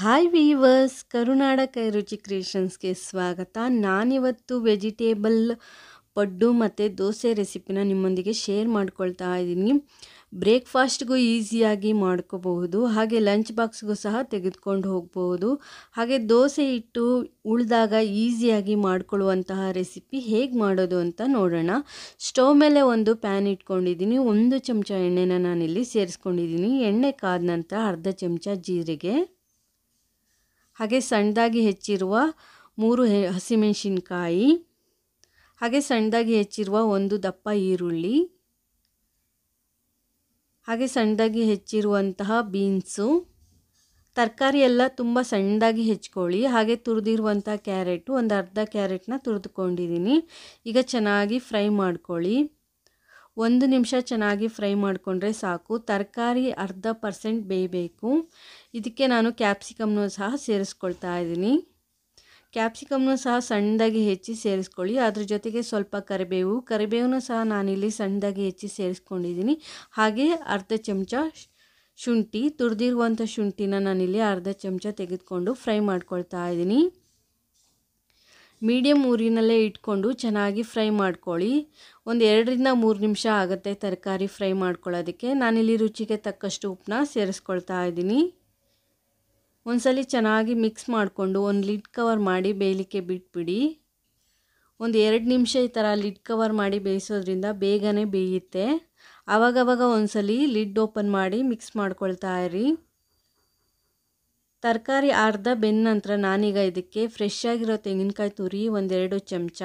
hi viewers ಕರುನಾಡ ಕೈರುಚಿ ಕ್ರಿಯೇಷನ್ಸ್ಗೆ ಸ್ವಾಗತ ನಾನಿವತ್ತು vegetable ಪಡ್ಡು ಮತ್ತು ದೋಸೆ ರೆಸಿಪಿನ ನಿಮ್ಮೊಂದಿಗೆ ಶೇರ್ ಮಾಡ್ಕೊಳ್ತಾ ಇದ್ದೀನಿ ಬ್ರೇಕ್ಫಾಸ್ಟ್ಗೂ ಈಸಿಯಾಗಿ ಮಾಡ್ಕೋಬಹುದು ಹಾಗೆ ಲಂಚ್ ಬಾಕ್ಸ್ಗೂ ಸಹ ತೆಗೆದುಕೊಂಡು ಹೋಗಬಹುದು ಹಾಗೆ ದೋಸೆ ಇಟ್ಟು ಉಳಿದಾಗ ಈಸಿಯಾಗಿ ಮಾಡಿಕೊಳ್ಳುವಂತಹ ರೆಸಿಪಿ ಹೇಗೆ ಮಾಡೋದು ಅಂತ ನೋಡೋಣ ಸ್ಟವ್ ಮೇಲೆ ಒಂದು ಪ್ಯಾನ್ ಇಟ್ಕೊಂಡಿದ್ದೀನಿ ಒಂದು ಚಮಚ ಎಣ್ಣೆನ ನಾನಿಲ್ಲಿ ಸೇರಿಸ್ಕೊಂಡಿದ್ದೀನಿ ಎಣ್ಣೆ ಕಾದ ನಂತರ ಅರ್ಧ ಚಮಚ ಜೀರಿಗೆ ಹಾಗೆ ಸಣ್ಣದಾಗಿ ಹೆಚ್ಚಿರುವ ಮೂರು ಹಸಿಮೆಣಸಿನ್ಕಾಯಿ ಹಾಗೆ ಸಣ್ಣದಾಗಿ ಹೆಚ್ಚಿರುವ ಒಂದು ದಪ್ಪ ಈರುಳ್ಳಿ ಹಾಗೆ ಸಣ್ಣದಾಗಿ ಹೆಚ್ಚಿರುವಂತಹ ಬೀನ್ಸು ತರಕಾರಿ ಎಲ್ಲ ತುಂಬ ಸಣ್ಣದಾಗಿ ಹೆಚ್ಕೊಳ್ಳಿ ಹಾಗೆ ತುರಿದಿರುವಂಥ ಕ್ಯಾರೆಟು ಒಂದು ಅರ್ಧ ಕ್ಯಾರೆಟ್ನ ತುರಿದುಕೊಂಡಿದ್ದೀನಿ ಈಗ ಚೆನ್ನಾಗಿ ಫ್ರೈ ಮಾಡ್ಕೊಳ್ಳಿ ಒಂದು ನಿಮಿಷ ಚೆನ್ನಾಗಿ ಫ್ರೈ ಮಾಡಿಕೊಂಡ್ರೆ ಸಾಕು ತರಕಾರಿ ಅರ್ಧ ಪರ್ಸೆಂಟ್ ಬೇಯಬೇಕು ಇದಕ್ಕೆ ನಾನು ಕ್ಯಾಪ್ಸಿಕಮ್ನೂ ಸಹ ಸೇರಿಸ್ಕೊಳ್ತಾ ಇದ್ದೀನಿ ಕ್ಯಾಪ್ಸಿಕಮ್ನೂ ಸಹ ಸಣ್ಣದಾಗಿ ಹೆಚ್ಚಿ ಸೇರಿಸ್ಕೊಳ್ಳಿ ಅದ್ರ ಜೊತೆಗೆ ಸ್ವಲ್ಪ ಕರಿಬೇವು ಕರಿಬೇವನ್ನೂ ಸಹ ನಾನಿಲ್ಲಿ ಸಣ್ಣದಾಗಿ ಹೆಚ್ಚಿ ಸೇರಿಸ್ಕೊಂಡಿದ್ದೀನಿ ಹಾಗೆ ಅರ್ಧ ಚಮಚ ಶುಂಠಿ ತುರಿದಿರುವಂಥ ಶುಂಠಿನ ನಾನಿಲ್ಲಿ ಅರ್ಧ ಚಮಚ ತೆಗೆದುಕೊಂಡು ಫ್ರೈ ಮಾಡ್ಕೊಳ್ತಾ ಇದ್ದೀನಿ ಮೀಡಿಯಮ್ ಊರಿನಲ್ಲೇ ಇಟ್ಕೊಂಡು ಚೆನ್ನಾಗಿ ಫ್ರೈ ಮಾಡ್ಕೊಳ್ಳಿ ಒಂದು ಎರಡರಿಂದ ಮೂರು ನಿಮಿಷ ಆಗುತ್ತೆ ತರಕಾರಿ ಫ್ರೈ ಮಾಡ್ಕೊಳ್ಳೋದಕ್ಕೆ ನಾನಿಲ್ಲಿ ರುಚಿಗೆ ತಕ್ಕಷ್ಟು ಉಪ್ಪನ್ನ ಸೇರಿಸ್ಕೊಳ್ತಾ ಇದ್ದೀನಿ ಒಂದ್ಸಲಿ ಚೆನ್ನಾಗಿ ಮಿಕ್ಸ್ ಮಾಡಿಕೊಂಡು ಒಂದು ಲಿಡ್ ಕವರ್ ಮಾಡಿ ಬೇಯಲಿಕ್ಕೆ ಬಿಟ್ಬಿಡಿ ಒಂದು ಎರಡು ನಿಮಿಷ ಈ ಥರ ಲಿಡ್ ಕವರ್ ಮಾಡಿ ಬೇಯಿಸೋದ್ರಿಂದ ಬೇಗನೆ ಬೇಯುತ್ತೆ ಆವಾಗವಾಗ ಒಂದ್ಸಲಿ ಲಿಡ್ ಓಪನ್ ಮಾಡಿ ಮಿಕ್ಸ್ ಮಾಡ್ಕೊಳ್ತಾ ಇರಿ ತರಕಾರಿ ಅರ್ಧ ಬೆಂದ ನಂತರ ನಾನೀಗ ಇದಕ್ಕೆ ಫ್ರೆಶ್ ಆಗಿರೋ ತೆಂಗಿನಕಾಯಿ ತುರಿ ಒಂದೆರಡು ಚಮಚ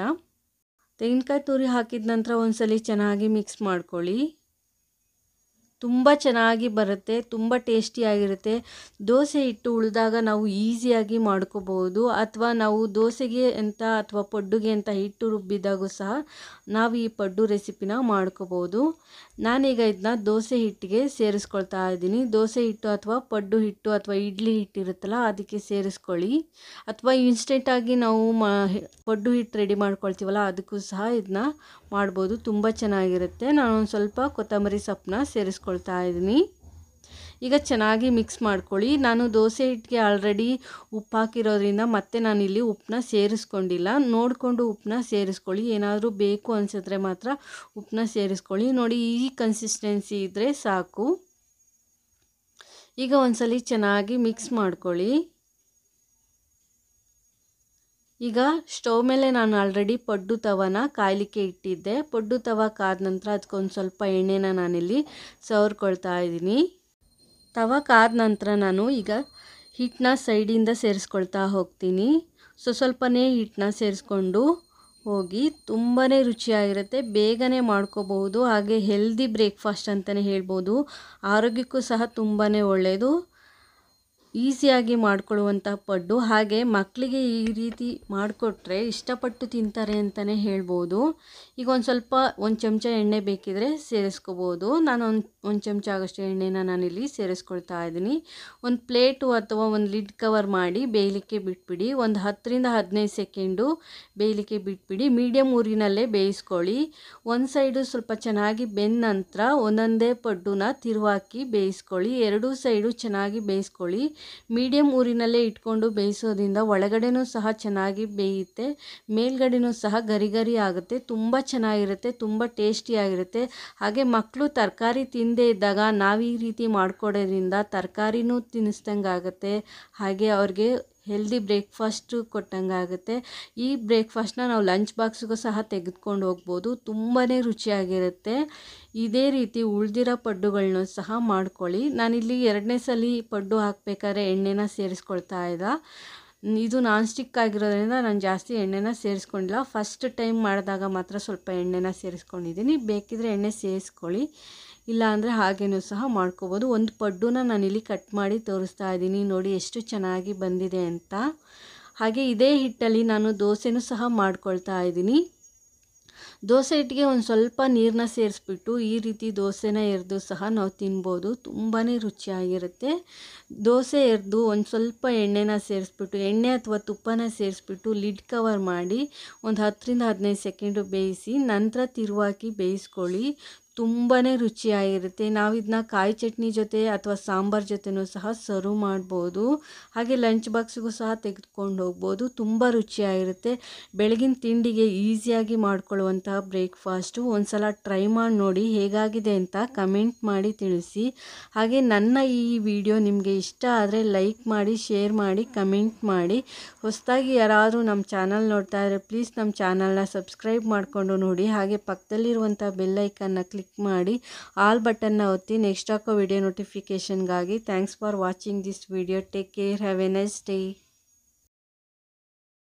ತೆಂಗಿನಕಾಯಿ ತುರಿ ಹಾಕಿದ ನಂತರ ಒಂದ್ಸಲಿ ಚೆನ್ನಾಗಿ ಮಿಕ್ಸ್ ಮಾಡ್ಕೊಳ್ಳಿ ತುಂಬ ಚೆನ್ನಾಗಿ ಬರುತ್ತೆ ತುಂಬ ಟೇಸ್ಟಿಯಾಗಿರುತ್ತೆ ದೋಸೆ ಹಿಟ್ಟು ಉಳಿದಾಗ ನಾವು ಈಸಿಯಾಗಿ ಮಾಡ್ಕೋಬೋದು ಅಥವಾ ನಾವು ದೋಸೆಗೆ ಅಂತ ಅಥವಾ ಪಡ್ಡುಗೆ ಅಂತ ಹಿಟ್ಟು ರುಬ್ಬಿದಾಗೂ ಸಹ ನಾವು ಈ ಪಡ್ಡು ರೆಸಿಪಿನ ಮಾಡ್ಕೋಬೋದು ನಾನೀಗ ಇದನ್ನ ದೋಸೆ ಹಿಟ್ಟಿಗೆ ಸೇರಿಸ್ಕೊಳ್ತಾ ಇದ್ದೀನಿ ದೋಸೆ ಹಿಟ್ಟು ಅಥವಾ ಪಡ್ಡು ಹಿಟ್ಟು ಅಥವಾ ಇಡ್ಲಿ ಹಿಟ್ಟು ಇರುತ್ತಲ್ಲ ಅದಕ್ಕೆ ಸೇರಿಸ್ಕೊಳ್ಳಿ ಅಥವಾ ಇನ್ಸ್ಟೆಂಟಾಗಿ ನಾವು ಮಾ ಪಡ್ಡು ಹಿಟ್ಟು ರೆಡಿ ಮಾಡ್ಕೊಳ್ತೀವಲ್ಲ ಅದಕ್ಕೂ ಸಹ ಇದನ್ನ ಮಾಡ್ಬೋದು ತುಂಬ ಚೆನ್ನಾಗಿರುತ್ತೆ ಒಂದು ಸ್ವಲ್ಪ ಕೊತ್ತಂಬರಿ ಸೊಪ್ಪನ್ನ ಸೇರಿಸ್ಕೊಳ್ತಾ ಇದ್ದೀನಿ ಈಗ ಚೆನ್ನಾಗಿ ಮಿಕ್ಸ್ ಮಾಡ್ಕೊಳ್ಳಿ ನಾನು ದೋಸೆ ಹಿಟ್ಟಿಗೆ ಆಲ್ರೆಡಿ ಉಪ್ಪು ಹಾಕಿರೋದ್ರಿಂದ ಮತ್ತೆ ನಾನಿಲ್ಲಿ ಉಪ್ಪನ್ನ ಸೇರಿಸ್ಕೊಂಡಿಲ್ಲ ನೋಡಿಕೊಂಡು ಉಪ್ಪನ್ನ ಸೇರಿಸ್ಕೊಳ್ಳಿ ಏನಾದರೂ ಬೇಕು ಅನಿಸಿದ್ರೆ ಮಾತ್ರ ಉಪ್ಪನ್ನ ಸೇರಿಸ್ಕೊಳ್ಳಿ ನೋಡಿ ಈ ಕನ್ಸಿಸ್ಟೆನ್ಸಿ ಇದ್ದರೆ ಸಾಕು ಈಗ ಒಂದ್ಸಲಿ ಚೆನ್ನಾಗಿ ಮಿಕ್ಸ್ ಮಾಡ್ಕೊಳ್ಳಿ ಈಗ ಸ್ಟವ್ ಮೇಲೆ ನಾನು ಆಲ್ರೆಡಿ ಪಡ್ಡು ತವನ ಕಾಯಲಿಕ್ಕೆ ಇಟ್ಟಿದ್ದೆ ಪಡ್ಡು ತವ ಕಾದ ನಂತರ ಅದಕ್ಕೊಂದು ಸ್ವಲ್ಪ ಎಣ್ಣೆನ ನಾನಿಲ್ಲಿ ಸವರ್ಕೊಳ್ತಾ ಇದ್ದೀನಿ ತವ ಕಾದ ನಂತರ ನಾನು ಈಗ ಹಿಟ್ಟನ್ನ ಸೈಡಿಂದ ಸೇರಿಸ್ಕೊಳ್ತಾ ಹೋಗ್ತೀನಿ ಸೊ ಸ್ವಲ್ಪನೇ ಹಿಟ್ಟನ್ನ ಸೇರಿಸ್ಕೊಂಡು ಹೋಗಿ ತುಂಬಾ ರುಚಿಯಾಗಿರುತ್ತೆ ಬೇಗನೆ ಮಾಡ್ಕೋಬಹುದು ಹಾಗೆ ಹೆಲ್ದಿ ಬ್ರೇಕ್ಫಾಸ್ಟ್ ಅಂತಲೇ ಹೇಳ್ಬೋದು ಆರೋಗ್ಯಕ್ಕೂ ಸಹ ತುಂಬಾ ಒಳ್ಳೆಯದು ಈಸಿಯಾಗಿ ಮಾಡಿಕೊಳ್ಳುವಂಥ ಪಡ್ಡು ಹಾಗೆ ಮಕ್ಕಳಿಗೆ ಈ ರೀತಿ ಮಾಡಿಕೊಟ್ರೆ ಇಷ್ಟಪಟ್ಟು ತಿಂತಾರೆ ಅಂತಲೇ ಹೇಳ್ಬೋದು ಈಗ ಒಂದು ಸ್ವಲ್ಪ ಒಂದು ಚಮಚ ಎಣ್ಣೆ ಬೇಕಿದ್ರೆ ಸೇರಿಸ್ಕೋಬೋದು ನಾನು ಒಂದು ಒಂದು ಚಮಚ ಆಗೋಷ್ಟು ಎಣ್ಣೆನ ನಾನಿಲ್ಲಿ ಸೇರಿಸ್ಕೊಳ್ತಾ ಇದ್ದೀನಿ ಒಂದು ಪ್ಲೇಟು ಅಥವಾ ಒಂದು ಲಿಡ್ ಕವರ್ ಮಾಡಿ ಬೇಯಲಿಕ್ಕೆ ಬಿಟ್ಬಿಡಿ ಒಂದು ಹತ್ತರಿಂದ ಹದಿನೈದು ಸೆಕೆಂಡು ಬೇಯಲಿಕ್ಕೆ ಬಿಟ್ಬಿಡಿ ಮೀಡಿಯಮ್ ಊರಿನಲ್ಲೇ ಬೇಯಿಸ್ಕೊಳ್ಳಿ ಒಂದು ಸೈಡು ಸ್ವಲ್ಪ ಚೆನ್ನಾಗಿ ಬೆಂದ ನಂತರ ಒಂದೊಂದೇ ಪಡ್ಡುನ ತಿರುವಾಕಿ ಬೇಯಿಸ್ಕೊಳ್ಳಿ ಎರಡೂ ಸೈಡು ಚೆನ್ನಾಗಿ ಬೇಯಿಸ್ಕೊಳ್ಳಿ ಮೀಡಿಯಮ್ ಊರಿನಲ್ಲೇ ಇಟ್ಕೊಂಡು ಬೇಯಿಸೋದ್ರಿಂದ ಒಳಗಡೆನೂ ಸಹ ಚೆನ್ನಾಗಿ ಬೇಯುತ್ತೆ ಮೇಲ್ಗಡೆನೂ ಸಹ ಗರಿ ಗರಿ ಆಗುತ್ತೆ ತುಂಬ ಚೆನ್ನಾಗಿರುತ್ತೆ ತುಂಬ ಟೇಸ್ಟಿಯಾಗಿರುತ್ತೆ ಹಾಗೆ ಮಕ್ಕಳು ತರಕಾರಿ ತಿಂದೇ ಇದ್ದಾಗ ನಾವು ಈ ರೀತಿ ಮಾಡಿಕೊಡೋದ್ರಿಂದ ತರಕಾರಿನೂ ತಿನ್ನಿಸ್ದಂಗೆ ಆಗುತ್ತೆ ಹಾಗೆ ಅವ್ರಿಗೆ ಹೆಲ್ದಿ ಬ್ರೇಕ್ಫಾಸ್ಟು ಕೊಟ್ಟಂಗೆ ಆಗುತ್ತೆ ಈ ಬ್ರೇಕ್ಫಾಸ್ಟ್ನ ನಾವು ಲಂಚ್ ಬಾಕ್ಸ್ಗೂ ಸಹ ತೆಗೆದುಕೊಂಡು ಹೋಗ್ಬೋದು ತುಂಬಾ ರುಚಿಯಾಗಿರುತ್ತೆ ಇದೇ ರೀತಿ ಉಳಿದಿರೋ ಪಡ್ಡುಗಳನ್ನು ಸಹ ಮಾಡ್ಕೊಳ್ಳಿ ನಾನಿಲ್ಲಿ ಎರಡನೇ ಸಲ ಪಡ್ಡು ಹಾಕ್ಬೇಕಾದ್ರೆ ಎಣ್ಣೆನ ಸೇರಿಸ್ಕೊಳ್ತಾ ಇದ್ದ ಇದು ನಾನ್ ಸ್ಟಿಕ್ ಆಗಿರೋದ್ರಿಂದ ನಾನು ಜಾಸ್ತಿ ಎಣ್ಣೆನ ಸೇರಿಸ್ಕೊಂಡಿಲ್ಲ ಫಸ್ಟ್ ಟೈಮ್ ಮಾಡಿದಾಗ ಮಾತ್ರ ಸ್ವಲ್ಪ ಎಣ್ಣೆನ ಸೇರಿಸ್ಕೊಂಡಿದ್ದೀನಿ ಬೇಕಿದ್ರೆ ಎಣ್ಣೆ ಸೇರಿಸ್ಕೊಳ್ಳಿ ಇಲ್ಲ ಅಂದರೆ ಹಾಗೇನೂ ಸಹ ಮಾಡ್ಕೋಬೋದು ಒಂದು ಪಡ್ಡುನ ನಾನಿಲ್ಲಿ ಕಟ್ ಮಾಡಿ ತೋರಿಸ್ತಾ ಇದ್ದೀನಿ ನೋಡಿ ಎಷ್ಟು ಚೆನ್ನಾಗಿ ಬಂದಿದೆ ಅಂತ ಹಾಗೆ ಇದೇ ಹಿಟ್ಟಲ್ಲಿ ನಾನು ದೋಸೆನೂ ಸಹ ಮಾಡ್ಕೊಳ್ತಾ ಇದ್ದೀನಿ ದೋಸೆ ಹಿಟ್ಟಿಗೆ ಒಂದು ಸ್ವಲ್ಪ ನೀರನ್ನ ಸೇರಿಸ್ಬಿಟ್ಟು ಈ ರೀತಿ ದೋಸೆನ ಎರೆದು ಸಹ ನಾವು ತಿನ್ಬೋದು ತುಂಬಾ ರುಚಿಯಾಗಿರುತ್ತೆ ದೋಸೆ ಎರೆದು ಒಂದು ಸ್ವಲ್ಪ ಎಣ್ಣೆನ ಸೇರಿಸ್ಬಿಟ್ಟು ಎಣ್ಣೆ ಅಥವಾ ತುಪ್ಪನ ಸೇರಿಸ್ಬಿಟ್ಟು ಲಿಡ್ ಕವರ್ ಮಾಡಿ ಒಂದು ಹತ್ತರಿಂದ ಹದಿನೈದು ಸೆಕೆಂಡು ಬೇಯಿಸಿ ನಂತರ ತಿರುವಾಕಿ ಬೇಯಿಸ್ಕೊಳ್ಳಿ ತುಂಬಾ ರುಚಿಯಾಗಿರುತ್ತೆ ನಾವು ಇದನ್ನ ಕಾಯಿ ಚಟ್ನಿ ಜೊತೆ ಅಥವಾ ಸಾಂಬಾರ್ ಜೊತೆನೂ ಸಹ ಸರ್ವ್ ಮಾಡ್ಬೋದು ಹಾಗೆ ಲಂಚ್ ಬಾಕ್ಸ್ಗೂ ಸಹ ತೆಗೆದುಕೊಂಡು ಹೋಗ್ಬೋದು ತುಂಬ ರುಚಿಯಾಗಿರುತ್ತೆ ಬೆಳಗಿನ ತಿಂಡಿಗೆ ಈಸಿಯಾಗಿ ಮಾಡ್ಕೊಳ್ಳುವಂತಹ ಬ್ರೇಕ್ಫಾಸ್ಟು ಒಂದು ಸಲ ಟ್ರೈ ಮಾಡಿ ನೋಡಿ ಹೇಗಾಗಿದೆ ಅಂತ ಕಮೆಂಟ್ ಮಾಡಿ ತಿಳಿಸಿ ಹಾಗೆ ನನ್ನ ಈ ವಿಡಿಯೋ ನಿಮಗೆ ಇಷ್ಟ ಆದರೆ ಲೈಕ್ ಮಾಡಿ ಶೇರ್ ಮಾಡಿ ಕಮೆಂಟ್ ಮಾಡಿ ಹೊಸದಾಗಿ ಯಾರಾದರೂ ನಮ್ಮ ಚಾನಲ್ ನೋಡ್ತಾ ಇದ್ದರೆ ಪ್ಲೀಸ್ ನಮ್ಮ ಚಾನಲ್ನ ಸಬ್ಸ್ಕ್ರೈಬ್ ಮಾಡಿಕೊಂಡು ನೋಡಿ ಹಾಗೆ ಪಕ್ಕದಲ್ಲಿರುವಂಥ ಬೆಲ್ಲೈಕನ್ನ ಕ್ಲಿಕ್ ಕ್ಲಿಕ್ ಮಾಡಿ ಆಲ್ ಬಟನ್ನ ಒತ್ತಿ ನೆಕ್ಸ್ಟ್ ಹಾಕೋ ವಿಡಿಯೋ ನೋಟಿಫಿಕೇಷನ್ಗಾಗಿ thanks for watching this video take care have a nice day